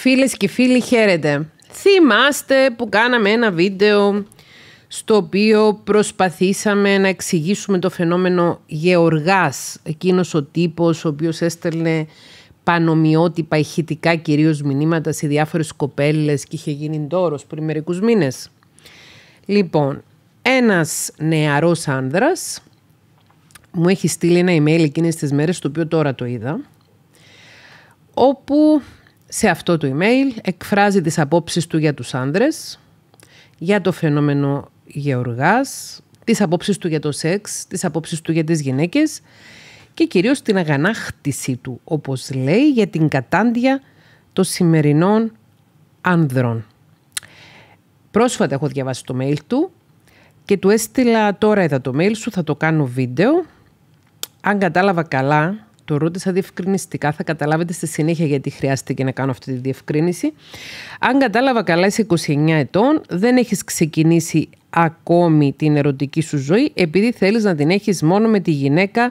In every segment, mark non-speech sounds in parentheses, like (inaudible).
Φίλες και φίλοι χαίρετε. Θυμάστε που κάναμε ένα βίντεο στο οποίο προσπαθήσαμε να εξηγήσουμε το φαινόμενο γεωργάς, εκείνος ο τύπος ο οποίος έστελνε πανομοιότυπα ηχητικά κυρίως μηνύματα σε διάφορες κοπέλες και είχε γίνει ντόρος πριν μερικούς μήνες. Λοιπόν, ένας νεαρός άνδρας μου έχει στείλει ένα email εκείνες τις μέρες, το οποίο τώρα το είδα, όπου σε αυτό το email εκφράζει τις απόψεις του για τους άνδρες, για το φαινόμενο γεωργάς, τις απόψεις του για το σεξ, τις απόψεις του για τις γυναίκες και κυρίως την αγανάκτησή του, όπως λέει, για την κατάντια των σημερινών άνδρων. Πρόσφατα έχω διαβάσει το mail του και του έστειλα τώρα εδώ το mail σου, θα το κάνω βίντεο. Αν κατάλαβα καλά, το ρώτησα διευκρινιστικά. Θα καταλάβετε στη συνέχεια γιατί χρειάστηκε να κάνω αυτή τη διευκρίνηση. Αν κατάλαβα καλά, είσαι 29 ετών, δεν έχεις ξεκινήσει ακόμη την ερωτική σου ζωή επειδή θέλεις να την έχεις μόνο με τη γυναίκα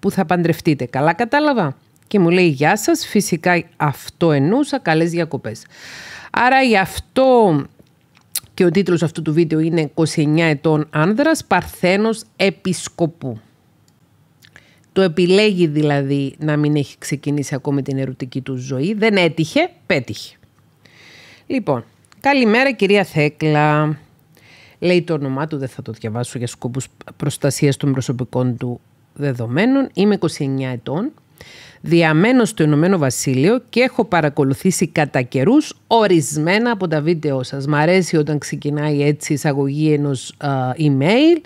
που θα παντρευτείτε. Καλά κατάλαβα. Και μου λέει γεια σας. φυσικά αυτό εννοούσα, Καλές διακοπές. Άρα γι' αυτό και ο τίτλος αυτού του βίντεο είναι 29 ετών άνδρας, παρθένος επισκοπού. Το επιλέγει δηλαδή να μην έχει ξεκινήσει ακόμη την ερωτική του ζωή. Δεν έτυχε, πέτυχε. Λοιπόν, καλημέρα κυρία Θέκλα. Λέει το όνομά του, δεν θα το διαβάσω για σκόπους προστασίας των προσωπικών του δεδομένων. Είμαι 29 ετών, διαμένω στο Ηνωμένο Βασίλειο και έχω παρακολουθήσει κατά καιρούς ορισμένα από τα βίντεο σας. Μ' αρέσει όταν ξεκινάει έτσι η εισαγωγή ενός email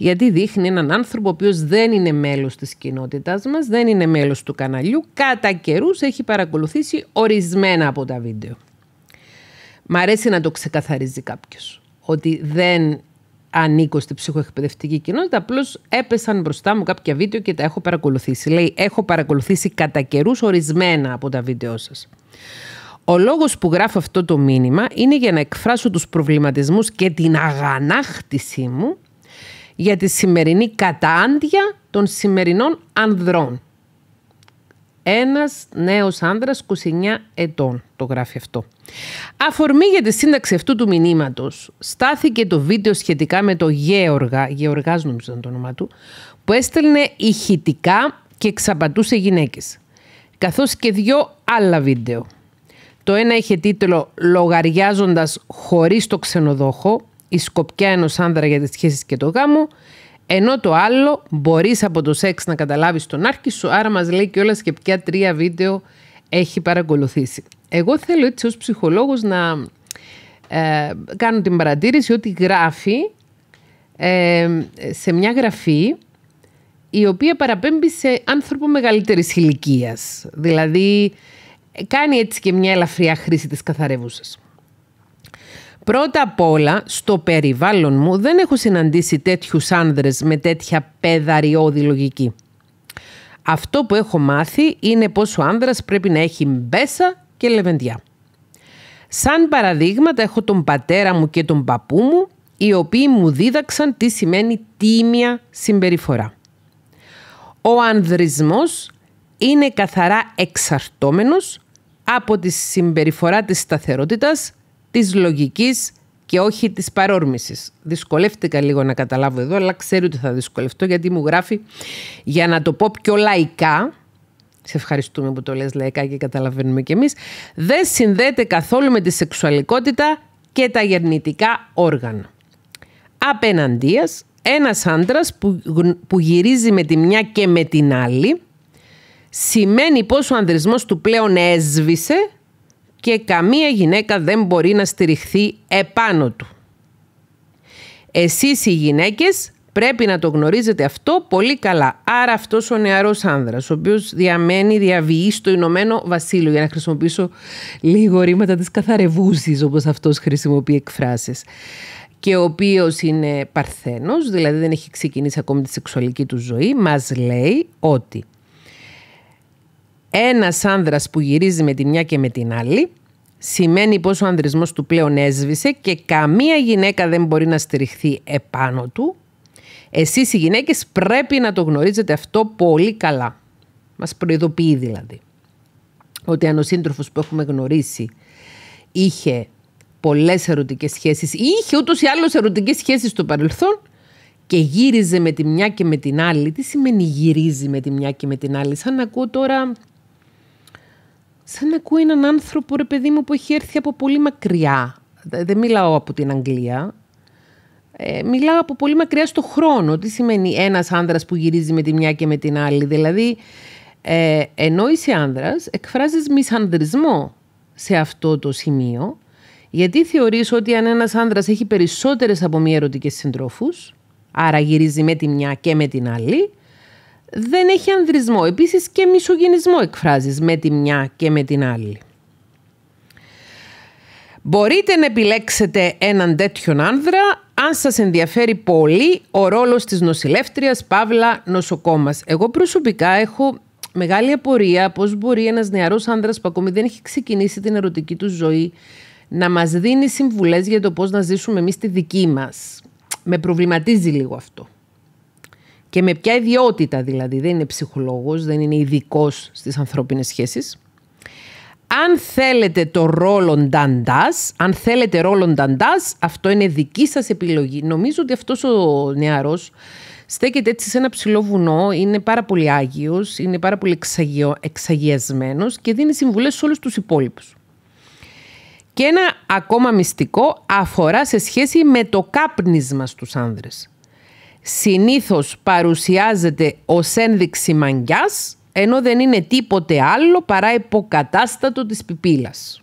γιατί δείχνει έναν άνθρωπο ο οποίος δεν είναι μέλος της κοινότητά μας, δεν είναι μέλος του καναλιού. Κατά καιρούς έχει παρακολουθήσει ορισμένα από τα βίντεο. Μ' αρέσει να το ξεκαθαρίζει κάποιος ότι δεν ανήκω στη ψυχοεκπαιδευτική κοινότητα. Απλώς έπεσαν μπροστά μου κάποια βίντεο και τα έχω παρακολουθήσει. Λέει, έχω παρακολουθήσει κατά καιρούς ορισμένα από τα βίντεο σας. Ο λόγος που γράφω αυτό το μήνυμα είναι για να εκφράσω τους προβληματισμούς και την αγανάκτησή μου για τη σημερινή κατάντια των σημερινών ανδρών. Ένας νέος άνδρας 29 ετών, το γράφει αυτό. Αφορμή για τη σύνταξη αυτού του μηνύματος στάθηκε το βίντεο σχετικά με το Γέοργα, Γεωργάς νομίζω ήταν το όνομα του, που έστελνε ηχητικά και εξαπατούσε γυναίκες, καθώς και δύο άλλα βίντεο. Το ένα είχε τίτλο «Λογαριάζοντας χωρίς το ξενοδόχο» η σκοπιά ενός άνδρα για τις σχέσεις και το γάμο, ενώ το άλλο μπορείς από το σεξ να καταλάβεις τον άρχη σου, άρα μας λέει και όλα και ποια τρία βίντεο έχει παρακολουθήσει. Εγώ θέλω έτσι ως ψυχολόγος να ε, κάνω την παρατήρηση ότι γράφει ε, σε μια γραφή η οποία παραπέμπει σε άνθρωπο μεγαλύτερης ηλικίας. Δηλαδή κάνει έτσι και μια ελαφριά χρήση της καθαρεύουσας. Πρώτα απ' όλα, στο περιβάλλον μου δεν έχω συναντήσει τέτοιους άνδρες με τέτοια παιδαριώδη λογική. Αυτό που έχω μάθει είναι πως ο άνδρας πρέπει να έχει μπέσα και λεβεντιά. Σαν παραδείγματα έχω τον πατέρα μου και τον παππού μου, οι οποίοι μου δίδαξαν τι σημαίνει τίμια συμπεριφορά. Ο ανδρισμός είναι καθαρά εξαρτώμενος από τη συμπεριφορά της σταθερότητας της λογικής και όχι της παρόρμησης. Δυσκολεύτηκα λίγο να καταλάβω εδώ, αλλά ξέρω ότι θα δυσκολευτώ γιατί μου γράφει για να το πω πιο λαϊκά, σε ευχαριστούμε που το λες λαϊκά και καταλαβαίνουμε κι εμείς, δεν συνδέεται καθόλου με τη σεξουαλικότητα και τα γερνητικά όργανα. Απέναντίας, ένας άντρας που, που γυρίζει με τη μια και με την άλλη, σημαίνει πως ο ανδρισμός του πλέον έσβησε και καμία γυναίκα δεν μπορεί να στηριχθεί επάνω του. Εσείς οι γυναίκες πρέπει να το γνωρίζετε αυτό πολύ καλά. Άρα αυτός ο νεαρός άνδρας, ο οποίος διαμένει, διαβιεί στο Ηνωμένο Βασίλειο, για να χρησιμοποιήσω λίγο ρήματα της καθαρεβούσης, όπως αυτός χρησιμοποιεί εκφράσεις, και ο οποίος είναι παρθένος, δηλαδή δεν έχει ξεκινήσει ακόμη τη σεξουαλική του ζωή, μας λέει ότι ένας άνδρας που γυρίζει με τη μια και με την άλλη σημαίνει πως ο ανδρισμός του πλέον έσβησε και καμία γυναίκα δεν μπορεί να στηριχθεί επάνω του. Εσείς οι γυναίκες πρέπει να το γνωρίζετε αυτό πολύ καλά. Μας προειδοποιεί δηλαδή ότι αν ο σύντροφος που έχουμε γνωρίσει είχε πολλές ερωτικές σχέσεις ή είχε ούτως ή άλλως ερωτικές σχέσεις στο παρελθόν και γύριζε με τη μια και με την άλλη. Τι σημαίνει γυρίζει με τη μια και με την άλλη. Σαν να ακούω τώρα σαν να ακούω έναν άνθρωπο, ρε παιδί μου, που έχει έρθει από πολύ μακριά. Δεν μιλάω από την Αγγλία. Ε, μιλάω από πολύ μακριά στο χρόνο. Τι σημαίνει ένας άνδρας που γυρίζει με τη μια και με την άλλη. Δηλαδή, ε, ενώ είσαι άνδρας, εκφράζεις μισανδρισμό σε αυτό το σημείο. Γιατί θεωρείς ότι αν ένας άνδρας έχει περισσότερες από μία ερωτικές συντρόφους, άρα γυρίζει με τη μια και με την άλλη, δεν έχει ανδρισμό. Επίσης και μισογενισμό εκφράζεις με τη μια και με την άλλη. Μπορείτε να επιλέξετε έναν τέτοιον άνδρα αν σας ενδιαφέρει πολύ ο ρόλος της νοσηλεύτριας Παύλα Νοσοκόμας. Εγώ προσωπικά έχω μεγάλη απορία πώς μπορεί ένας νεαρός άνδρας που ακόμη δεν έχει ξεκινήσει την ερωτική του ζωή να μας δίνει συμβουλές για το πώς να ζήσουμε εμείς τη δική μας. Με προβληματίζει λίγο αυτό. Και με ποια ιδιότητα δηλαδή, δεν είναι ψυχολόγος, δεν είναι ειδικός στις ανθρώπινες σχέσεις. Αν θέλετε το ρόλο νταντάς, αν θέλετε ρόλο νταντάς, αυτό είναι δική σας επιλογή. Νομίζω ότι αυτός ο νεαρός στέκεται έτσι σε ένα ψηλό βουνό, είναι πάρα πολύ άγιος, είναι πάρα πολύ εξαγιο, εξαγιασμένος και δίνει συμβουλές σε όλους τους υπόλοιπους. Και ένα ακόμα μυστικό αφορά σε σχέση με το κάπνισμα στους άνδρες συνήθως παρουσιάζεται ως ένδειξη μαγκιάς, ενώ δεν είναι τίποτε άλλο παρά υποκατάστατο της πιπίλας.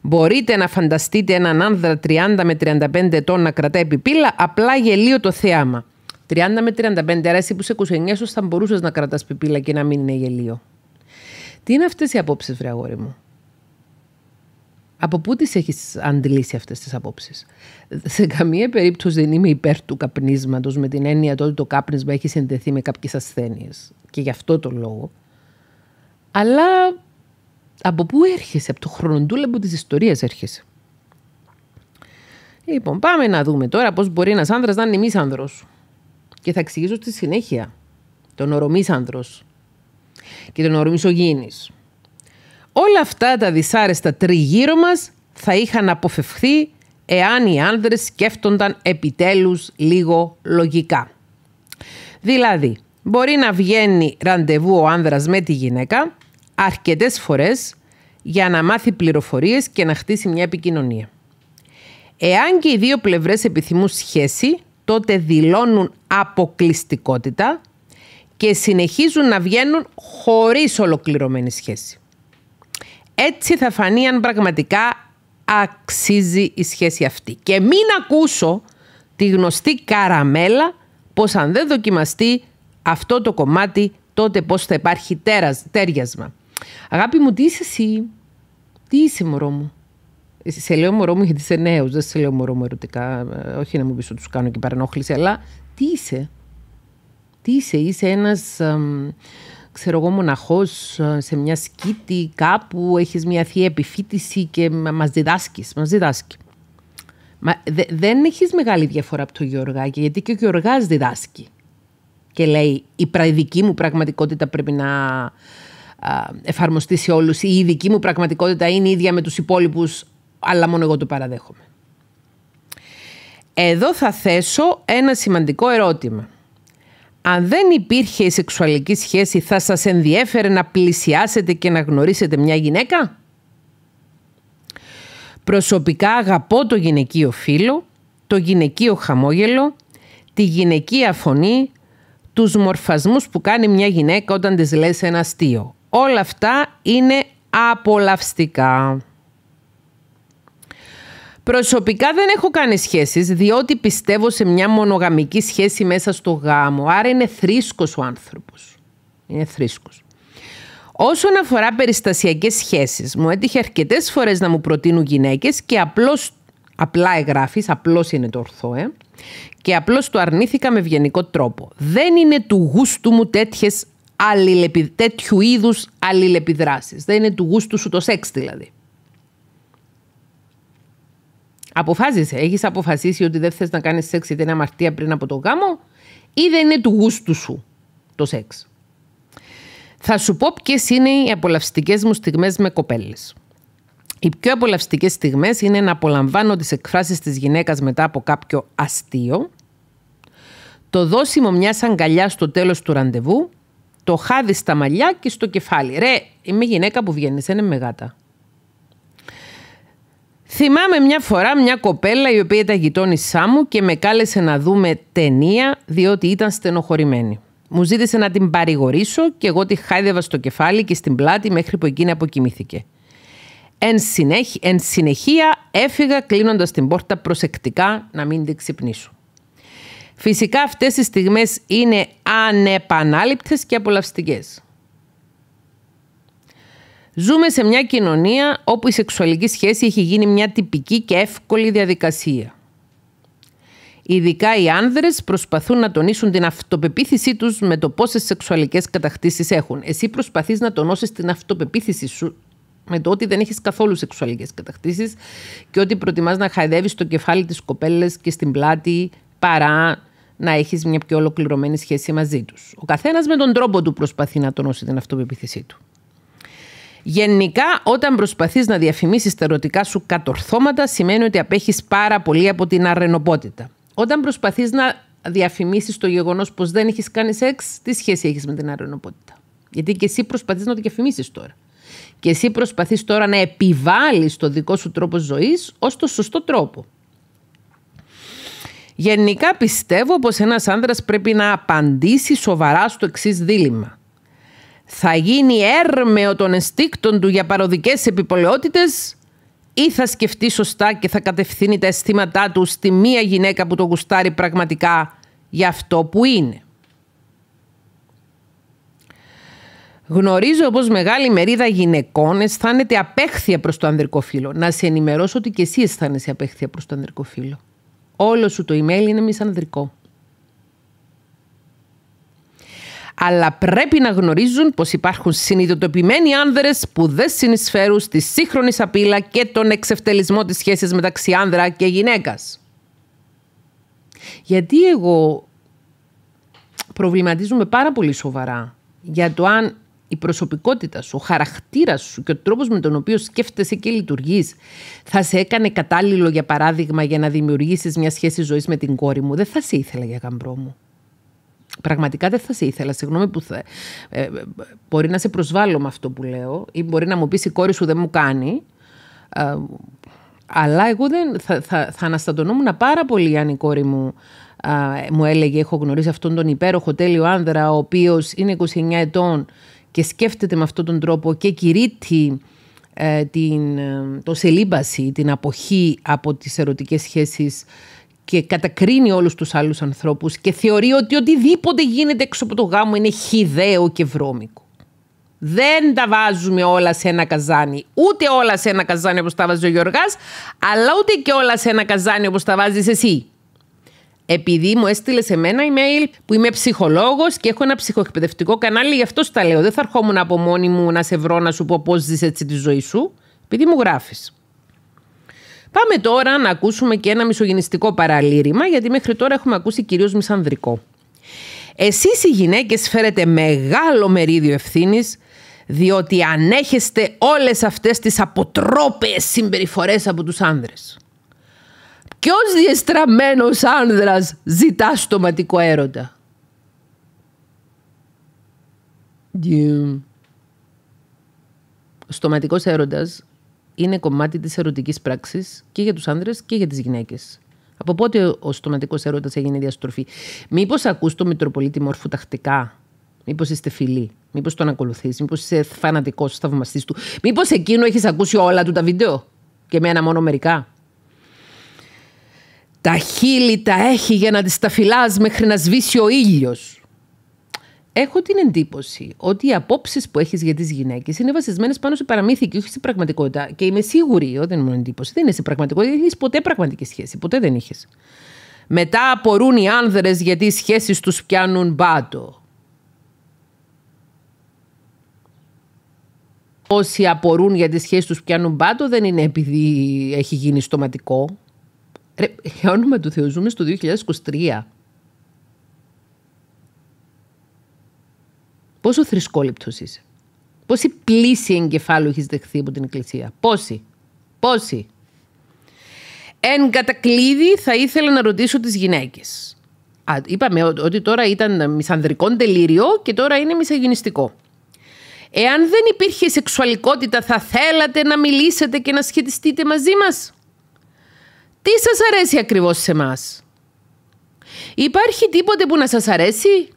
Μπορείτε να φανταστείτε έναν άνδρα 30 με 35 ετών να κρατάει πιπίλα, απλά γελίο το θέαμα. 30 με 35, αρέσει που σε 29 θα μπορούσες να κρατάς πιπίλα και να μην είναι γελίο. Τι είναι αυτές οι απόψεις, βρε αγόρι μου. Από πού τις έχεις αντιλήσει αυτές τις απόψεις. Σε καμία περίπτωση δεν είμαι υπέρ του καπνίσματος με την έννοια ότι το κάπνισμα έχει συνδεθεί με κάποιες ασθένειες και γι' αυτό το λόγο. Αλλά από πού έρχεσαι, από το χρονοτούλαμπο της ιστορίας έρχεσαι. Λοιπόν, πάμε να δούμε τώρα πώς μπορεί ένας άνδρας να είναι μίσανδρος. Και θα εξηγήσω στη συνέχεια τον όρο και τον όρο Όλα αυτά τα δυσάρεστα τριγύρω μας θα είχαν αποφευχθεί εάν οι άνδρες σκέφτονταν επιτέλους λίγο λογικά. Δηλαδή, μπορεί να βγαίνει ραντεβού ο άνδρας με τη γυναίκα αρκετές φορές για να μάθει πληροφορίες και να χτίσει μια επικοινωνία. Εάν και οι δύο πλευρές επιθυμούν σχέση, τότε δηλώνουν αποκλειστικότητα και συνεχίζουν να βγαίνουν χωρίς ολοκληρωμένη σχέση. Έτσι θα φανεί αν πραγματικά αξίζει η σχέση αυτή. Και μην ακούσω τη γνωστή καραμέλα πως αν δεν δοκιμαστεί αυτό το κομμάτι τότε πως θα υπάρχει τέρας, τέριασμα. Αγάπη μου, τι είσαι εσύ, τι είσαι μωρό μου. Σε λέω μωρό μου γιατί είσαι νέος, δεν σε λέω μωρό μου ερωτικά, ε, όχι να μου πεις ότι σου κάνω και παρενόχληση, αλλά τι είσαι. Τι είσαι, είσαι ένας ξέρω εγώ, μοναχός ε, σε μια σκήτη κάπου, έχεις μια θεία επιφύτηση και μας διδάσκεις, μας διδάσκει. Μα δε, δεν έχεις μεγάλη διαφορά από τον Γιώργα, γιατί και ο Γιώργας διδάσκει. Και λέει, η δική μου πραγματικότητα πρέπει να εφαρμοστεί σε όλους, ή η δική μου πραγματικότητα είναι ίδια με τους υπόλοιπους, αλλά μόνο εγώ το παραδέχομαι. Εδώ θα θέσω ένα σημαντικό ερώτημα. Αν δεν υπήρχε η σεξουαλική σχέση, θα σας ενδιέφερε να πλησιάσετε και να γνωρίσετε μια γυναίκα. Προσωπικά αγαπώ το γυναικείο φίλο, το γυναικείο χαμόγελο, τη γυναικεία φωνή, τους μορφασμούς που κάνει μια γυναίκα όταν της λες ένα αστείο. Όλα αυτά είναι απολαυστικά. Προσωπικά δεν έχω κάνει σχέσεις, διότι πιστεύω σε μια μονογαμική σχέση μέσα στο γάμο. Άρα είναι θρίσκος ο άνθρωπος. Είναι θρίσκος. Όσον αφορά περιστασιακές σχέσεις, μου έτυχε αρκετές φορές να μου προτείνουν γυναίκες και απλώς, απλά εγγράφεις, απλώς είναι το ορθό, ε, και απλώς το αρνήθηκα με ευγενικό τρόπο. Δεν είναι του γούστου μου τέτοιες τέτοιου είδους αλληλεπιδράσεις. Δεν είναι του γούστου σου το σεξ δηλαδή. Αποφάσισε, έχεις αποφασίσει ότι δεν θες να κάνεις σεξ ή είναι αμαρτία πριν από το γάμο, ή δεν είναι του γούστου σου το σεξ. Θα σου πω ποιες είναι οι απολαυστικές μου στιγμές με κοπέλες. Οι πιο απολαυστικές στιγμές είναι να απολαμβάνω τις εκφράσεις της γυναίκας μετά από κάποιο αστείο, το δώσιμο μιας αγκαλιάς στο τέλος του ραντεβού, το χάδι στα μαλλιά και στο κεφάλι. Ρε, είμαι γυναίκα που βγαίνεις, δεν είμαι γάτα. Θυμάμαι μια φορά μια κοπέλα η οποία ήταν γειτόνισά μου και με κάλεσε να δούμε ταινία διότι ήταν στενοχωρημένη. Μου ζήτησε να την παρηγορήσω και εγώ τη χάιδευα στο κεφάλι και στην πλάτη μέχρι που εκείνη αποκοιμήθηκε. Εν, συνέχ... εν συνεχεία έφυγα κλείνοντας την πόρτα προσεκτικά να μην την ξυπνήσω. Φυσικά αυτές οι στιγμές είναι ανεπανάληπτες και απολαυστικές. Ζούμε σε μια κοινωνία όπου η σεξουαλική σχέση έχει γίνει μια τυπική και εύκολη διαδικασία. Ειδικά οι άνδρες προσπαθούν να τονίσουν την αυτοπεποίθησή τους με το πόσες σεξουαλικές κατακτήσεις έχουν. Εσύ προσπαθείς να τονώσεις την αυτοπεποίθηση σου με το ότι δεν έχεις καθόλου σεξουαλικές κατακτήσεις και ότι προτιμάς να χαϊδεύεις το κεφάλι της κοπέλας και στην πλάτη παρά να έχεις μια πιο ολοκληρωμένη σχέση μαζί τους. Ο καθένας με τον τρόπο του προσπαθεί να τονώσει την αυτοπεποίθησή του. Γενικά, όταν προσπαθείς να διαφημίσεις τα ερωτικά σου κατορθώματα, σημαίνει ότι απέχεις πάρα πολύ από την αρενοπότητα. Όταν προσπαθείς να διαφημίσεις το γεγονός πως δεν έχεις κάνει σεξ, τι σχέση έχεις με την αρενοπότητα. Γιατί και εσύ προσπαθείς να το διαφημίσεις τώρα. Και εσύ προσπαθείς τώρα να επιβάλλεις το δικό σου τρόπο ζωής ως το σωστό τρόπο. Γενικά πιστεύω πως ένας άνδρας πρέπει να απαντήσει σοβαρά στο εξής δίλημα θα γίνει έρμεο των εστίκτων του για παροδικές επιπολαιότητες ή θα σκεφτεί σωστά και θα κατευθύνει τα αισθήματά του στη μία γυναίκα που το γουστάρει πραγματικά για αυτό που είναι. Γνωρίζω πως μεγάλη μερίδα γυναικών αισθάνεται απέχθεια προς το ανδρικό φύλλο. Να σε ενημερώσω ότι και εσύ αισθάνεσαι απέχθεια προς το ανδρικό φύλλο. Όλο σου το email είναι μη ανδρικό. αλλά πρέπει να γνωρίζουν πως υπάρχουν συνειδητοποιημένοι άνδρες που δεν συνεισφέρουν στη σύγχρονη σαπίλα και τον εξευτελισμό της σχέσης μεταξύ άνδρα και γυναίκας. Γιατί εγώ προβληματίζομαι πάρα πολύ σοβαρά για το αν η προσωπικότητα σου, ο χαρακτήρας σου και ο τρόπος με τον οποίο σκέφτεσαι και λειτουργείς θα σε έκανε κατάλληλο, για παράδειγμα, για να δημιουργήσεις μια σχέση ζωής με την κόρη μου. Δεν θα σε ήθελα για γαμπρό μου πραγματικά δεν θα σε ήθελα. Συγγνώμη που θα, ε, μπορεί να σε προσβάλλω με αυτό που λέω ή μπορεί να μου πεις η κόρη σου δεν μου κάνει. Ε, αλλά εγώ δεν, θα, θα, θα αναστατωνόμουν πάρα πολύ αν η κόρη μου μου έλεγε έχω γνωρίσει αυτόν τον υπέροχο τέλειο άνδρα ο οποίος είναι 29 ετών και σκέφτεται με αυτόν τον τρόπο και κηρύττει ε, την, ε, το σελίμπαση, την αποχή από τις ερωτικές σχέσεις και κατακρίνει όλους τους άλλους ανθρώπους και θεωρεί ότι οτιδήποτε γίνεται έξω από το γάμο είναι χιδαίο και βρώμικο. Δεν τα βάζουμε όλα σε ένα καζάνι. Ούτε όλα σε ένα καζάνι όπως τα βάζει ο Γιωργάς, αλλά ούτε και όλα σε ένα καζάνι όπως τα βάζεις εσύ. Επειδή μου έστειλες σε μένα email που είμαι ψυχολόγος και έχω ένα ψυχοεκπαιδευτικό κανάλι, γι' αυτό σου τα λέω. Δεν θα ερχόμουν από μόνη μου να σε βρω να σου πω πώς ζεις έτσι τη ζωή σου, επειδή μου γράφεις. Πάμε τώρα να ακούσουμε και ένα μισογενιστικό παραλήρημα, γιατί μέχρι τώρα έχουμε ακούσει κυρίως μισανδρικό. Εσείς οι γυναίκες φέρετε μεγάλο μερίδιο ευθύνης διότι ανέχεστε όλες αυτές τις αποτρόπες συμπεριφορές από τους άνδρες. Ποιος διεστραμμένος άνδρας ζητά στοματικό έρωτα. Ο Στοματικός έρωτας είναι κομμάτι της ερωτικής πράξης και για τους άντρε και για τις γυναίκες. Από πότε ο στοματικός έρωτας έγινε διαστροφή. Μήπως ακούς το Μητροπολίτη Μόρφου τακτικά. Μήπως είστε φίλοι. Μήπως τον ακολουθείς. Μήπως είσαι φανατικός θαυμαστής του. Μήπως εκείνο έχεις ακούσει όλα του τα βίντεο. Και με ένα μόνο μερικά. Τα χείλη τα έχει για να τις τα φυλάς μέχρι να σβήσει ο ήλιος έχω την εντύπωση ότι οι απόψεις που έχεις για τις γυναίκες είναι βασισμένες πάνω σε παραμύθι και όχι στην πραγματικότητα. Και είμαι σίγουρη, ότι ε, δεν μου εντύπωση, δεν είναι στην πραγματικότητα, δεν έχεις ποτέ πραγματική σχέση. Ποτέ δεν είχες. Μετά απορούν οι άνδρες γιατί οι σχέσεις τους πιάνουν μπάτο. Όσοι απορούν γιατί οι σχέσεις τους πιάνουν μπάτο δεν είναι επειδή έχει γίνει στοματικό. Ρε, για όνομα του Θεού ζούμε στο 2023. Πόσο θρησκόληπτος είσαι. Πόση πλήση εγκεφάλου έχεις δεχθεί από την Εκκλησία. Πόση. Πόση. Εν κατακλείδη θα ήθελα να ρωτήσω τις γυναίκες. είπαμε ότι τώρα ήταν μισανδρικό τελείριο και τώρα είναι μισαγενιστικό. Εάν δεν υπήρχε σεξουαλικότητα θα θέλατε να μιλήσετε και να σχετιστείτε μαζί μας. Τι σας αρέσει ακριβώς σε μας. Υπάρχει τίποτε που να σας αρέσει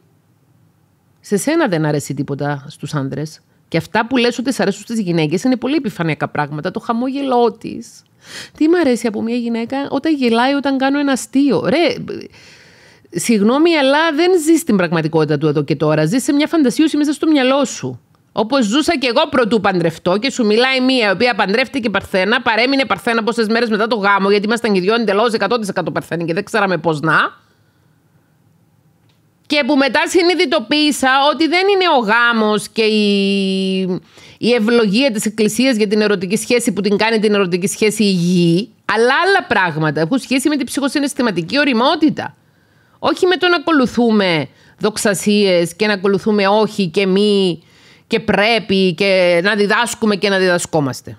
σε σένα δεν αρέσει τίποτα στους άντρε. Και αυτά που λες ότι σε αρέσουν στις γυναίκες είναι πολύ επιφανειακά πράγματα. Το χαμόγελό της. Τι μ' αρέσει από μια γυναίκα όταν γελάει όταν κάνω ένα αστείο. Ρε, συγγνώμη, αλλά δεν ζεις στην πραγματικότητα του εδώ και τώρα. Ζεις σε μια φαντασίωση μέσα στο μυαλό σου. Όπως ζούσα και εγώ πρωτού παντρευτώ και σου μιλάει μία η οποία παντρεύτηκε παρθένα, παρέμεινε παρθένα πόσες μέρες μετά το γάμο, γιατί ήμασταν και δυο εντελώς 100% παρθένοι και δεν ξέραμε πώς να και που μετά συνειδητοποίησα ότι δεν είναι ο γάμος και η, η ευλογία της εκκλησίας για την ερωτική σχέση που την κάνει την ερωτική σχέση υγιή, αλλά άλλα πράγματα έχουν σχέση με την ψυχοσυναισθηματική οριμότητα. Όχι με το να ακολουθούμε δοξασίες και να ακολουθούμε όχι και μη και πρέπει και να διδάσκουμε και να διδασκόμαστε.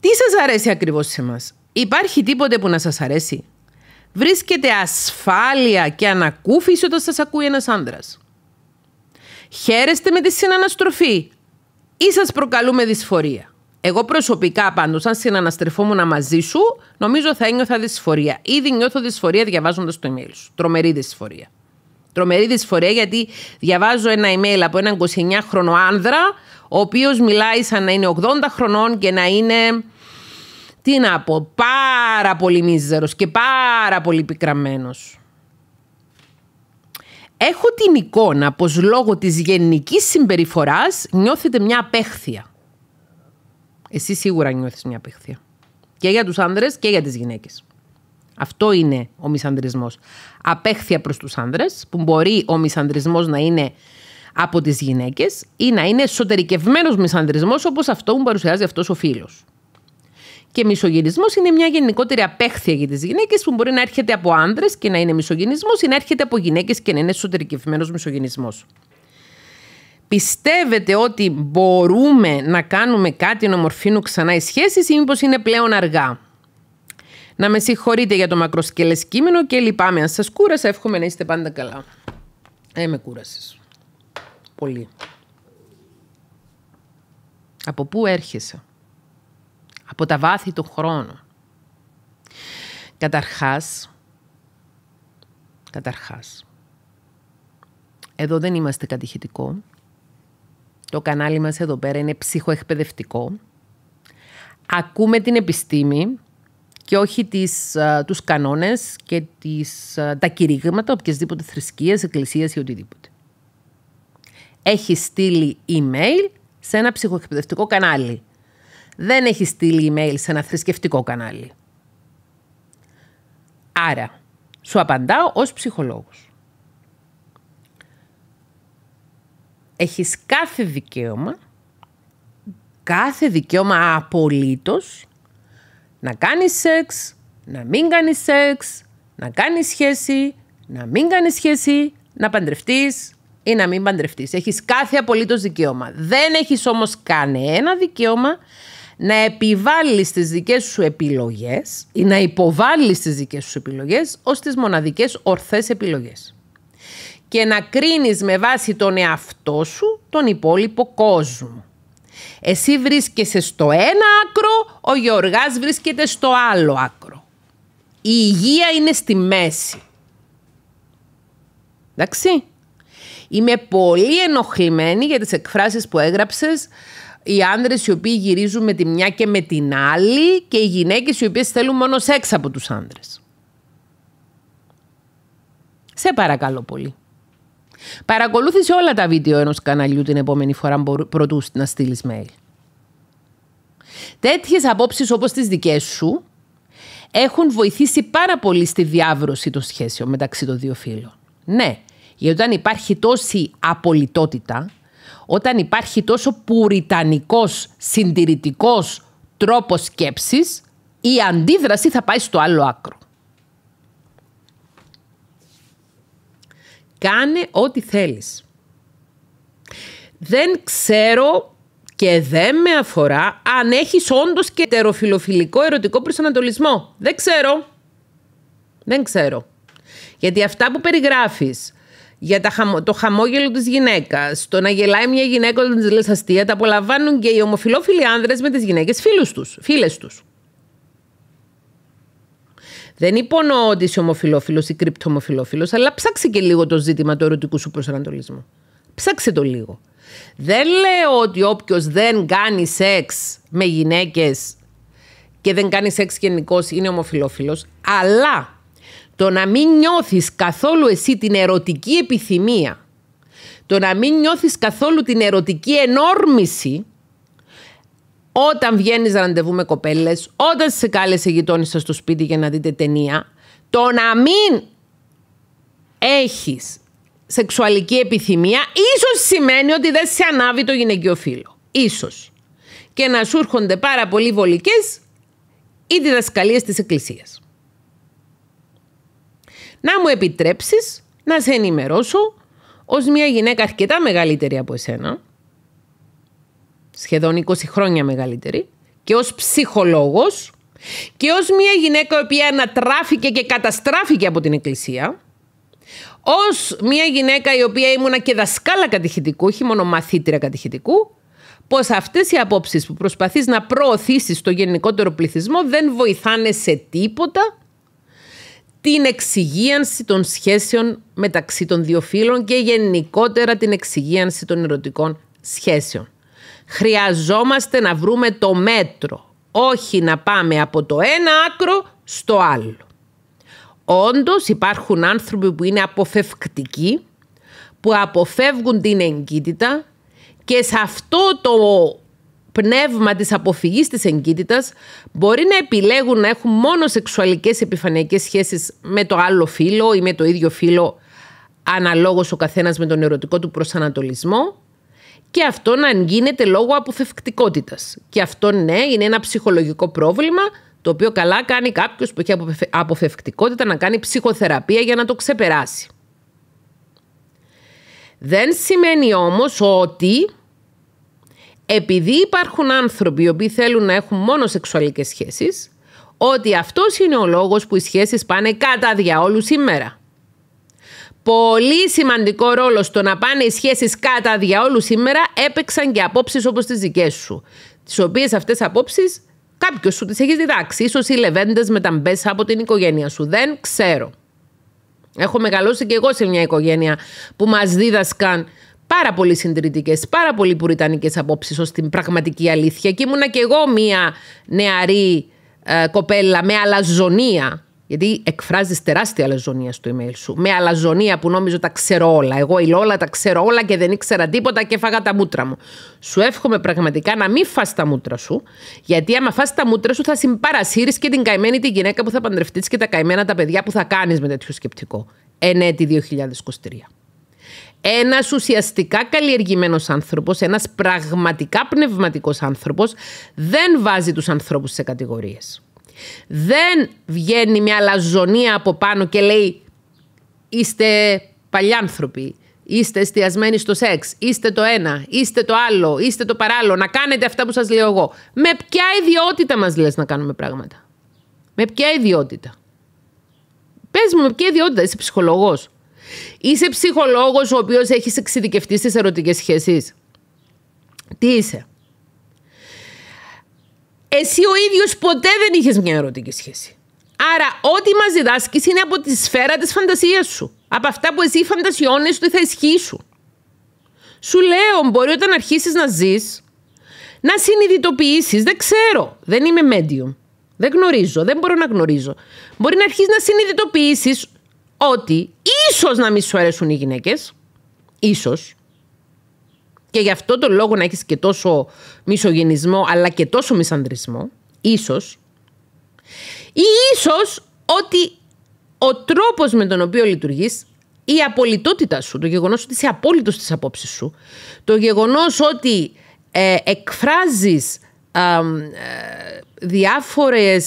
Τι σας αρέσει ακριβώς σε μας. Υπάρχει τίποτε που να σας αρέσει βρίσκεται ασφάλεια και ανακούφιση όταν σας ακούει ένας άντρας. Χαίρεστε με τη συναναστροφή ή σας προκαλούμε δυσφορία. Εγώ προσωπικά πάντως, αν συναναστρεφόμουν μαζί σου, νομίζω θα ένιωθα δυσφορία. Ήδη νιώθω δυσφορία διαβάζοντας το email σου. Τρομερή δυσφορία. Τρομερή δυσφορία γιατί διαβάζω ένα email από έναν 29χρονο άνδρα, ο οποίος μιλάει σαν να είναι 80 χρονών και να είναι τι να πω, πάρα πολύ μίζερος και πάρα πολύ πικραμένος. Έχω την εικόνα πως λόγω της γενικής συμπεριφοράς νιώθετε μια απέχθεια. Εσύ σίγουρα νιώθεις μια απέχθεια. Και για τους άνδρες και για τις γυναίκες. Αυτό είναι ο μισανδρισμός. Απέχθεια προς τους άνδρες, που μπορεί ο μισανδρισμός να είναι από τις γυναίκες ή να είναι εσωτερικευμένος μισανδρισμός όπως αυτό μου παρουσιάζει αυτός ο φίλος. Και μισογενισμός είναι μια γενικότερη απέχθεια για τις γυναίκες που μπορεί να έρχεται από άντρε και να είναι μισογενισμός ή να έρχεται από γυναίκες και να είναι εσωτερικευμένος μισογενισμός. Πιστεύετε ότι μπορούμε να κάνουμε κάτι να μορφύνουν ξανά οι σχέσεις ή μήπως είναι πλέον αργά. Να με συγχωρείτε για το μακροσκελέ κείμενο και λυπάμαι αν σας κούρασα. Εύχομαι να είστε πάντα καλά. Ε, με κούρασες. Πολύ. Από πού έρχεσαι από τα βάθη του χρόνου. Καταρχάς, καταρχάς, εδώ δεν είμαστε κατηχητικό. Το κανάλι μας εδώ πέρα είναι ψυχοεκπαιδευτικό. Ακούμε την επιστήμη και όχι τις, τους κανόνες και τις, τα κηρύγματα, οποιασδήποτε θρησκείας, εκκλησίας ή οτιδήποτε. Έχει στείλει email σε ένα ψυχοεκπαιδευτικό κανάλι δεν έχει στείλει email σε ένα θρησκευτικό κανάλι. Άρα, σου απαντάω ως ψυχολόγος. Έχεις κάθε δικαίωμα, κάθε δικαίωμα απολύτως, να κάνεις σεξ, να μην κάνεις σεξ, να κάνεις σχέση, να μην κάνεις σχέση, να παντρευτείς ή να μην παντρευτείς. Έχεις κάθε απολύτως δικαίωμα. Δεν έχεις όμως κανένα δικαίωμα να επιβάλλεις τις δικές σου επιλογές ή να υποβάλλεις τις δικές σου επιλογές ως τις μοναδικές ορθές επιλογές. Και να κρίνεις με βάση τον εαυτό σου τον υπόλοιπο κόσμο. Εσύ βρίσκεσαι στο ένα άκρο, ο Γεωργάς βρίσκεται στο άλλο άκρο. Η υγεία είναι στη μέση. Εντάξει. Είμαι πολύ ενοχλημένη για τις εκφράσεις που έγραψες οι άνδρες οι οποίοι γυρίζουν με τη μια και με την άλλη και οι γυναίκες οι οποίες θέλουν μόνο σεξ από τους άνδρες. Σε παρακαλώ πολύ. Παρακολούθησε όλα τα βίντεο ενός καναλιού την επόμενη φορά πρωτού να στείλεις mail. Τέτοιες απόψεις όπως τις δικές σου έχουν βοηθήσει πάρα πολύ στη διάβρωση των σχέσεων μεταξύ των δύο φίλων. Ναι, γιατί όταν υπάρχει τόση απολυτότητα όταν υπάρχει τόσο πουριτανικός, συντηρητικός τρόπος σκέψης, η αντίδραση θα πάει στο άλλο άκρο. Κάνε ό,τι θέλεις. Δεν ξέρω και δεν με αφορά αν έχεις όντως και τεροφιλοφιλικό ερωτικό προσανατολισμό. Δεν ξέρω. Δεν ξέρω. Γιατί αυτά που περιγράφεις για τα το χαμόγελο της γυναίκας, το να γελάει μια γυναίκα όταν της λες αστεία, τα απολαμβάνουν και οι ομοφυλόφιλοι άνδρες με τις γυναίκες φίλους τους, φίλες τους. Δεν υπονοώ ότι είσαι ομοφυλόφιλο ή κρυπτομοφυλόφιλο, αλλά ψάξε και λίγο το ζήτημα του ερωτικού σου προσανατολισμού. Ψάξε το λίγο. Δεν λέω ότι όποιος δεν κάνει σεξ με γυναίκες και δεν κάνει σεξ γενικώς είναι ομοφυλόφιλο, αλλά το να μην νιώθεις καθόλου εσύ την ερωτική επιθυμία, το να μην νιώθεις καθόλου την ερωτική ενόρμηση όταν βγαίνεις ραντεβού με κοπέλες, όταν σε κάλεσε γειτόνισσα στο σπίτι για να δείτε ταινία, το να μην έχεις σεξουαλική επιθυμία, ίσως σημαίνει ότι δεν σε ανάβει το γυναικείο φύλλο. Ίσως. Και να σου έρχονται πάρα πολύ βολικές οι διδασκαλίες της Εκκλησίας να μου επιτρέψεις να σε ενημερώσω ως μια γυναίκα αρκετά μεγαλύτερη από εσένα, σχεδόν 20 χρόνια μεγαλύτερη, και ως ψυχολόγος και ως μια γυναίκα η οποία ανατράφηκε και καταστράφηκε από την εκκλησία, ως μια γυναίκα η οποία ήμουνα και δασκάλα κατηχητικού, όχι μόνο μαθήτρια κατηχητικού, πως αυτές οι απόψεις που προσπαθείς να προωθήσεις στο γενικότερο πληθυσμό δεν βοηθάνε σε τίποτα την εξυγίανση των σχέσεων μεταξύ των δύο φίλων και γενικότερα την εξυγίανση των ερωτικών σχέσεων. Χρειαζόμαστε να βρούμε το μέτρο, όχι να πάμε από το ένα άκρο στο άλλο. Όντως υπάρχουν άνθρωποι που είναι αποφευκτικοί, που αποφεύγουν την εγκύτητα και σε αυτό το πνεύμα της αποφυγής της εγκύτητας μπορεί να επιλέγουν να έχουν μόνο σεξουαλικές επιφανειακές σχέσεις με το άλλο φίλο ή με το ίδιο φίλο αναλόγως ο καθένας με τον ερωτικό του προσανατολισμό και αυτό να γίνεται λόγω αποφευκτικότητας. Και αυτό ναι είναι ένα ψυχολογικό πρόβλημα το οποίο καλά κάνει κάποιος που έχει αποφευκτικότητα να κάνει ψυχοθεραπεία για να το ξεπεράσει. Δεν σημαίνει όμως ότι επειδή υπάρχουν άνθρωποι οι οποίοι θέλουν να έχουν μόνο σεξουαλικές σχέσεις, ότι αυτός είναι ο λόγος που οι σχέσεις πάνε κατά διαόλου σήμερα. Πολύ σημαντικό ρόλο στο να πάνε οι σχέσεις κατά διαόλου σήμερα έπαιξαν και απόψεις όπως τις δικές σου, τις οποίες αυτές απόψεις κάποιος σου τις έχεις διδάξει, ίσως οι λεβέντες από την οικογένεια σου, δεν ξέρω. Έχω μεγαλώσει και εγώ σε μια οικογένεια που μας δίδασκαν πάρα πολύ συντηρητικές, πάρα πολύ πουριτανικές απόψεις ως την πραγματική αλήθεια. Και ήμουνα κι εγώ μία νεαρή ε, κοπέλα με αλαζονία. Γιατί εκφράζεις τεράστια αλαζονία στο email σου. Με αλαζονία που νόμιζω τα ξέρω όλα. Εγώ η Λόλα τα ξέρω όλα και δεν ήξερα τίποτα και φάγα τα μούτρα μου. Σου εύχομαι πραγματικά να μην φά τα μούτρα σου, γιατί άμα φά τα μούτρα σου θα συμπαρασύρεις και την καημένη τη γυναίκα που θα παντρευτείς και τα καημένα τα παιδιά που θα κάνεις με τέτοιο σκεπτικό. Εν έτη 2023 ένας ουσιαστικά καλλιεργημένος άνθρωπος, ένας πραγματικά πνευματικός άνθρωπος, δεν βάζει τους ανθρώπους σε κατηγορίες. Δεν βγαίνει μια λαζονία από πάνω και λέει «Είστε παλιάνθρωποι, είστε εστιασμένοι στο σεξ, είστε το ένα, είστε το άλλο, είστε το παράλληλο, να κάνετε αυτά που σας λέω εγώ». Με ποια ιδιότητα μας λες να κάνουμε πράγματα. Με ποια ιδιότητα. Πες μου με ποια ιδιότητα, είσαι ψυχολόγος. Είσαι ψυχολόγος ο οποίος έχεις εξειδικευτεί στις ερωτικές σχέσεις. Τι είσαι. Εσύ ο ίδιος ποτέ δεν είχες μια ερωτική σχέση. Άρα ό,τι μας διδάσκεις είναι από τη σφαίρα της φαντασίας σου. Από αυτά που εσύ φαντασιώνεις ότι θα ισχύσουν. Σου λέω, μπορεί όταν αρχίσεις να ζεις, να συνειδητοποιήσεις. δεν ξέρω, δεν είμαι medium. Δεν γνωρίζω, δεν μπορώ να γνωρίζω. Μπορεί να αρχίσεις να συνειδητοποιήσεις ότι ίσως να μην σου αρέσουν οι γυναίκες, ίσως, και γι' αυτό το λόγο να έχεις και τόσο μισογενισμό αλλά και τόσο μισανδρισμό, ίσως, ή ίσως ότι ο τρόπος με τον οποίο λειτουργείς, η απολυτότητα σου, το γεγονός ότι είσαι απόλυτος στις απόψεις σου, το γεγονός ότι ε, εκφράζεις ε, διάφορες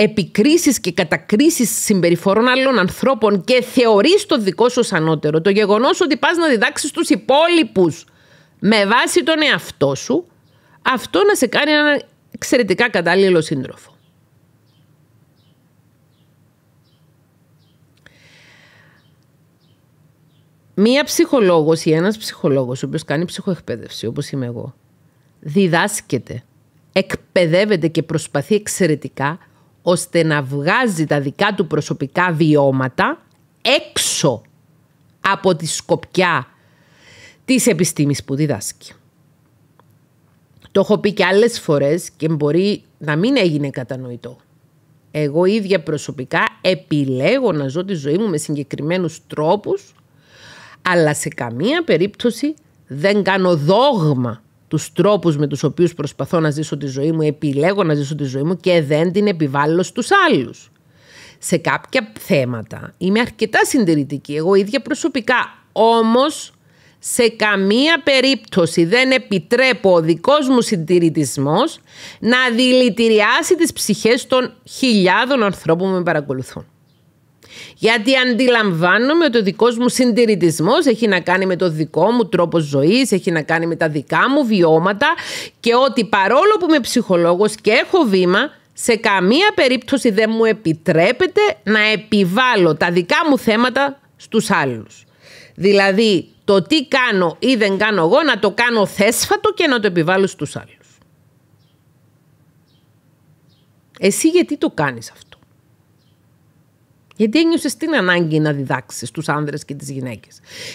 Επικρίσεις και κατακρίσεις συμπεριφορών άλλων ανθρώπων και θεωρείς το δικό σου ανώτερο, το γεγονός ότι πας να διδάξεις τους υπόλοιπους με βάση τον εαυτό σου, αυτό να σε κάνει έναν εξαιρετικά κατάλληλο σύντροφο. Μία ψυχολόγος ή ένας ψυχολόγος, ο οποίος κάνει ψυχοεκπαίδευση, όπως είμαι εγώ, διδάσκεται, εκπαιδεύεται και προσπαθεί εξαιρετικά ώστε να βγάζει τα δικά του προσωπικά βιώματα έξω από τη σκοπιά της επιστήμης που διδάσκει. Το έχω πει και άλλες φορές και μπορεί να μην έγινε κατανοητό. Εγώ ίδια προσωπικά επιλέγω να ζω τη ζωή μου με συγκεκριμένους τρόπους, αλλά σε καμία περίπτωση δεν κάνω δόγμα τους τρόπους με τους οποίους προσπαθώ να ζήσω τη ζωή μου, επιλέγω να ζήσω τη ζωή μου και δεν την επιβάλλω στους άλλους. Σε κάποια θέματα είμαι αρκετά συντηρητική, εγώ ίδια προσωπικά, όμως σε καμία περίπτωση δεν επιτρέπω ο δικός μου συντηρητισμός να δηλητηριάσει τις ψυχές των χιλιάδων ανθρώπων που με παρακολουθούν. Γιατί αντιλαμβάνομαι ότι ο δικός μου συντηρητισμός έχει να κάνει με το δικό μου τρόπο ζωής, έχει να κάνει με τα δικά μου βιώματα και ότι παρόλο που είμαι ψυχολόγος και έχω βήμα, σε καμία περίπτωση δεν μου επιτρέπεται να επιβάλλω τα δικά μου θέματα στους άλλους. Δηλαδή, το τι κάνω ή δεν κάνω εγώ, να το κάνω θέσφατο και να το επιβάλλω στους άλλους. Εσύ γιατί το κάνεις αυτό. Γιατί ένιωσες την ανάγκη να διδάξεις τους άνδρες και τις γυναίκες.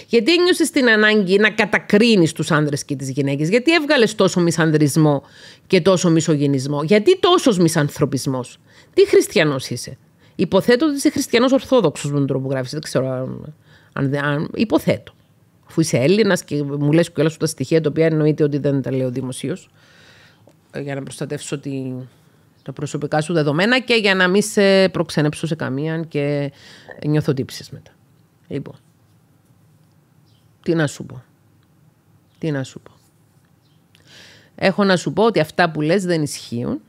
Γιατί ένιωσες την ανάγκη να κατακρίνεις τους άνδρες και τις γυναίκες. Γιατί έβγαλες τόσο μισανδρισμό και τόσο μισογενισμό. Γιατί τόσος μισανθρωπισμός. Τι χριστιανός είσαι. Υποθέτω ότι είσαι χριστιανός Ορθόδοξος με τον τρόπο που γράφεις. Δεν ξέρω αν, αν, Υποθέτω. Αφού είσαι Έλληνας και μου λες σου τα στοιχεία τα οποία εννοείται ότι δεν τα λέω δημοσίως. Ε, για να προστατεύσω ότι τα προσωπικά σου δεδομένα και για να μην σε προξενέψω σε καμίαν και νιώθω τύψεις μετά. Λοιπόν, τι να σου πω. Τι να σου πω. Έχω να σου πω ότι αυτά που λες δεν ισχύουν.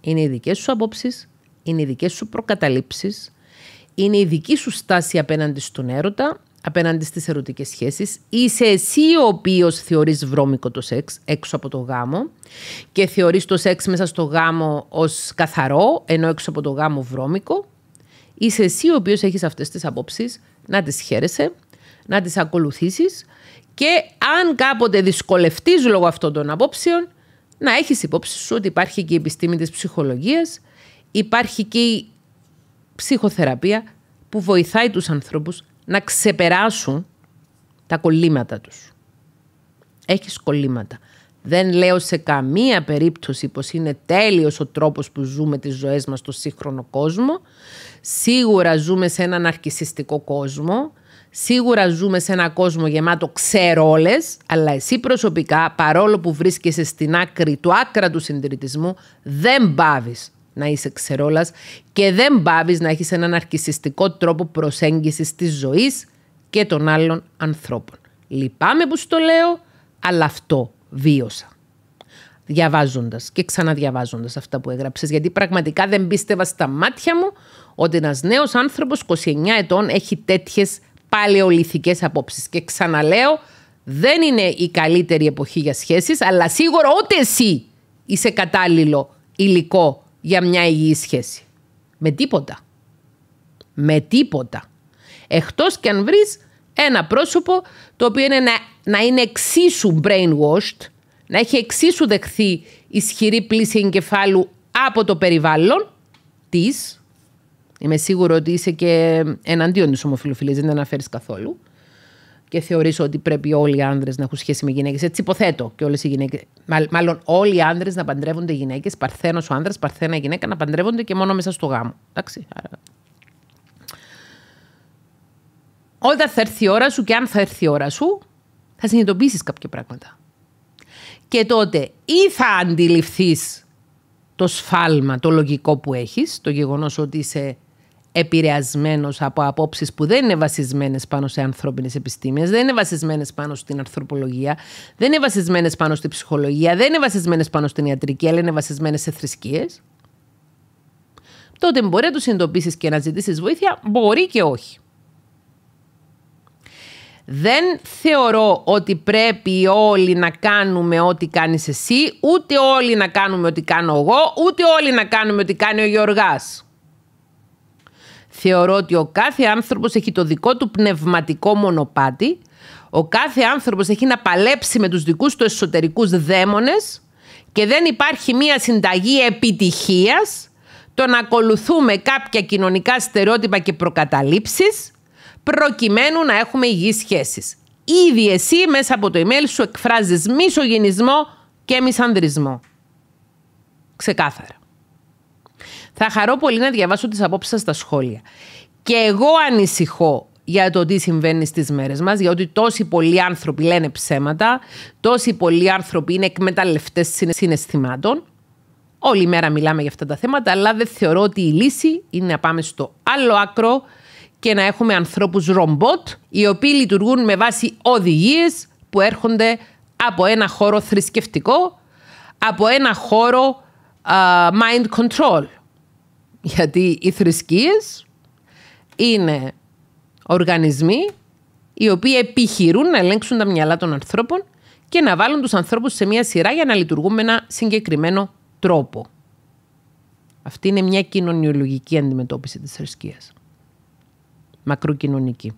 Είναι οι δικές σου απόψεις, είναι οι δικές σου προκαταλήψεις, είναι η δική σου στάση απέναντι στον έρωτα απέναντι στις ερωτικές σχέσεις. Είσαι εσύ ο οποίος θεωρείς βρώμικο το σεξ έξω από το γάμο και θεωρείς το σεξ μέσα στο γάμο ως καθαρό, ενώ έξω από το γάμο βρώμικο. Είσαι εσύ ο οποίος έχεις αυτές τις απόψεις, να τις χαίρεσαι, να τις ακολουθήσεις και αν κάποτε δυσκολευτείς λόγω αυτών των απόψεων, να έχεις υπόψη σου ότι υπάρχει και η επιστήμη της ψυχολογίας, υπάρχει και η ψυχοθεραπεία που βοηθάει τους ανθρώπους να ξεπεράσουν τα κολλήματα τους. Έχεις κολλήματα. Δεν λέω σε καμία περίπτωση πως είναι τέλειος ο τρόπος που ζούμε τις ζωές μας στο σύγχρονο κόσμο. Σίγουρα ζούμε σε έναν αρκισιστικό κόσμο. Σίγουρα ζούμε σε έναν κόσμο γεμάτο ξερόλες, αλλά εσύ προσωπικά, παρόλο που βρίσκεσαι στην άκρη του άκρα του συντηρητισμού, δεν πάβεις να είσαι ξερόλας και δεν πάβεις να έχεις έναν αρκισιστικό τρόπο προσέγγισης της ζωής και των άλλων ανθρώπων. Λυπάμαι που σου το λέω, αλλά αυτό βίωσα. Διαβάζοντας και ξαναδιαβάζοντας αυτά που έγραψες, γιατί πραγματικά δεν πίστευα στα μάτια μου ότι ένας νέος άνθρωπος 29 ετών έχει τέτοιες παλαιολυθικές απόψεις. Και ξαναλέω, δεν είναι η καλύτερη εποχή για σχέσεις, αλλά σίγουρα ούτε εσύ είσαι κατάλληλο υλικό για μια υγιή σχέση. Με τίποτα. Με τίποτα. Εκτός και αν βρεις ένα πρόσωπο το οποίο είναι να, να είναι εξίσου brainwashed, να έχει εξίσου δεχθεί ισχυρή πλήση εγκεφάλου από το περιβάλλον της. Είμαι σίγουρο ότι είσαι και εναντίον της ομοφιλοφιλίας, δεν αναφέρεις καθόλου και θεωρήσω ότι πρέπει όλοι οι άνδρες να έχουν σχέση με γυναίκες. Έτσι υποθέτω και όλες οι γυναίκες. Μάλλον όλοι οι άνδρες να παντρεύονται γυναίκες, Παρθένος ο άνδρας, παρθένα γυναίκα, να παντρεύονται και μόνο μέσα στο γάμο. Εντάξει. Όταν θα έρθει η ώρα σου και αν θα έρθει η ώρα σου, θα συνειδητοποιήσεις κάποια πράγματα. Και τότε ή θα αντιληφθείς το σφάλμα, το λογικό που έχεις, το γεγονός ότι είσαι επηρεασμένος από απόψεις που δεν είναι βασισμένες πάνω σε ανθρώπινες επιστήμες, δεν είναι βασισμένες πάνω στην ανθρωπολογία, δεν είναι βασισμένες πάνω στη ψυχολογία, δεν είναι βασισμένες πάνω στην ιατρική, αλλά είναι βασισμένες σε θρησκείες. Τότε μπορεί να του συνειδητοποιήσεις και να ζητήσεις βοήθεια, μπορεί και όχι. Δεν θεωρώ ότι πρέπει όλοι να κάνουμε ό,τι κάνεις εσύ, ούτε όλοι να κάνουμε ό,τι κάνω εγώ, ούτε όλοι να κάνουμε ό,τι κάνει ο Γιωργάς θεωρώ ότι ο κάθε άνθρωπος έχει το δικό του πνευματικό μονοπάτι, ο κάθε άνθρωπος έχει να παλέψει με τους δικούς του εσωτερικούς δαίμονες και δεν υπάρχει μία συνταγή επιτυχίας το να ακολουθούμε κάποια κοινωνικά στερεότυπα και προκαταλήψεις προκειμένου να έχουμε υγιείς σχέσεις. Ήδη εσύ μέσα από το email σου εκφράζεις μισογενισμό και μισανδρισμό. Ξεκάθαρα. Θα χαρώ πολύ να διαβάσω τις απόψεις σας στα σχόλια. Και εγώ ανησυχώ για το τι συμβαίνει στις μέρες μας, γιατί τόσοι πολλοί άνθρωποι λένε ψέματα, τόσοι πολλοί άνθρωποι είναι εκμεταλλευτές συναισθημάτων. Όλη μέρα μιλάμε για αυτά τα θέματα, αλλά δεν θεωρώ ότι η λύση είναι να πάμε στο άλλο άκρο και να έχουμε ανθρώπους ρομπότ, οι οποίοι λειτουργούν με βάση οδηγίες που έρχονται από ένα χώρο θρησκευτικό, από ένα χώρο mind control. Γιατί οι θρησκείες είναι οργανισμοί οι οποίοι επιχειρούν να ελέγξουν τα μυαλά των ανθρώπων και να βάλουν τους ανθρώπους σε μια σειρά για να λειτουργούν με ένα συγκεκριμένο τρόπο. Αυτή είναι μια κοινωνιολογική αντιμετώπιση της θρησκείας. Μακροκοινωνική.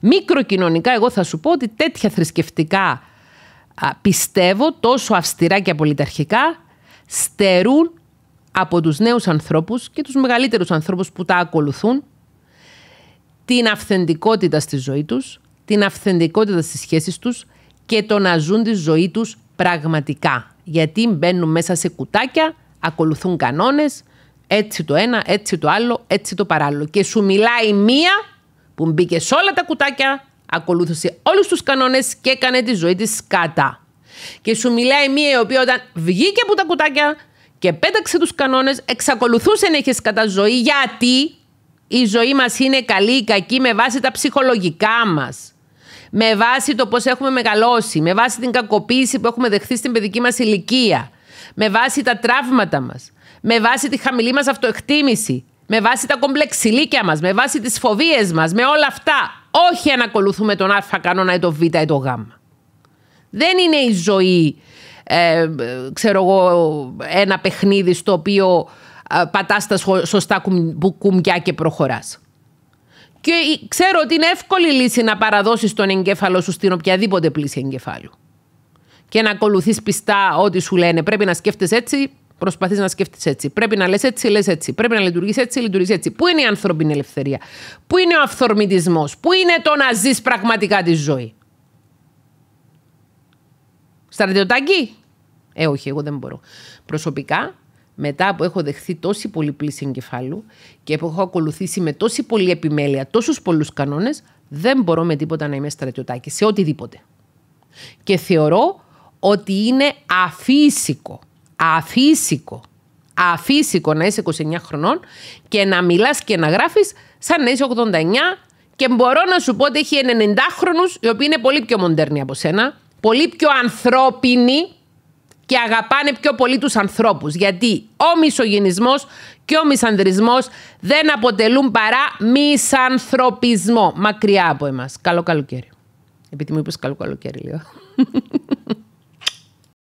Μικροκοινωνικά εγώ θα σου πω ότι τέτοια θρησκευτικά πιστεύω τόσο αυστηρά και απολυταρχικά στερούν από τους νέους ανθρώπους και τους μεγαλύτερους ανθρώπους που τα ακολουθούν την αυθεντικότητα στη ζωή τους, την αυθεντικότητα στις σχέσεις τους και το να ζουν τη ζωή τους πραγματικά. Γιατί μπαίνουν μέσα σε κουτάκια, ακολουθούν κανόνες, έτσι το ένα, έτσι το άλλο, έτσι το παράλληλο. Και σου μιλάει μία που μπήκε σε όλα τα κουτάκια, ακολούθησε όλους τους κανόνες και έκανε τη ζωή της σκάτα. Και σου μιλάει μία η οποία όταν βγήκε από τα κουτάκια και πέταξε τους κανόνες, εξακολουθούσε να έχεις κατά ζωή γιατί η ζωή μας είναι καλή ή κακή με βάση τα ψυχολογικά μας. Με βάση το πώς έχουμε μεγαλώσει, με βάση την κακοποίηση που έχουμε δεχθεί στην παιδική μας ηλικία, με βάση τα τραύματα μας, με βάση τη χαμηλή μας αυτοεκτίμηση, με βάση τα κομπλεξιλίκια μας, με βάση τις φοβίες μας, με όλα αυτά. Όχι αν ακολουθούμε τον α κανόνα ή το β ή το γ. Δεν είναι η ζωή ε, ξέρω εγώ, ένα παιχνίδι στο οποίο ε, πατάς τα σωστά κουμπιά και προχωράς. Και ξέρω ότι είναι εύκολη λύση να παραδώσεις τον εγκέφαλο σου στην οποιαδήποτε πλήση εγκεφάλου. Και να ακολουθείς πιστά ό,τι σου λένε. Πρέπει να σκέφτεσαι έτσι, προσπαθείς να σκέφτεσαι έτσι. Πρέπει να λες έτσι, λες έτσι. Πρέπει να λειτουργείς έτσι, λειτουργείς έτσι. Πού είναι η ανθρώπινη ελευθερία, Πού είναι ο αυθορμητισμός, Πού είναι το να ζεις πραγματικά τη ζωή. Στρατιωτάκι, ε, όχι, εγώ δεν μπορώ. Προσωπικά, μετά που έχω δεχθεί τόση πολλή πλήση εγκεφάλου και που έχω ακολουθήσει με τόση πολλή επιμέλεια τόσους πολλούς κανόνες, δεν μπορώ με τίποτα να είμαι στρατιωτάκι, σε οτιδήποτε. Και θεωρώ ότι είναι αφύσικο, αφύσικο, αφύσικο να είσαι 29 χρονών και να μιλάς και να γράφεις σαν να είσαι 89 και μπορώ να σου πω ότι έχει 90 χρονους οι οποίοι είναι πολύ πιο μοντέρνοι από σένα, πολύ πιο ανθρώπινοι, και αγαπάνε πιο πολύ τους ανθρώπους. Γιατί ο μισογενισμός και ο μισανδρισμός δεν αποτελούν παρά μισανθρωπισμό. Μακριά από εμάς. Καλό καλοκαίρι. Επειδή μου είπες καλό καλοκαίρι, λίγο. (laughs)